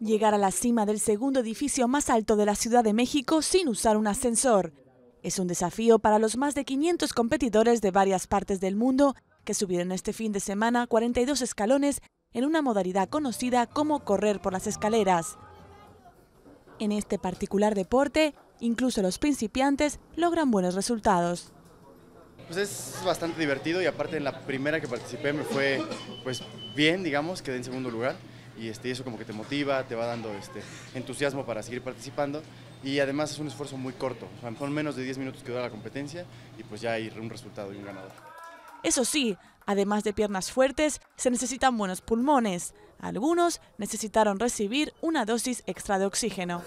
Llegar a la cima del segundo edificio más alto de la Ciudad de México sin usar un ascensor. Es un desafío para los más de 500 competidores de varias partes del mundo que subieron este fin de semana 42 escalones en una modalidad conocida como correr por las escaleras. En este particular deporte, incluso los principiantes logran buenos resultados. Pues es bastante divertido y aparte en la primera que participé me fue pues bien, digamos, quedé en segundo lugar y este, eso como que te motiva, te va dando este, entusiasmo para seguir participando y además es un esfuerzo muy corto, son menos de 10 minutos que dura la competencia y pues ya hay un resultado y un ganador. Eso sí, además de piernas fuertes, se necesitan buenos pulmones. Algunos necesitaron recibir una dosis extra de oxígeno.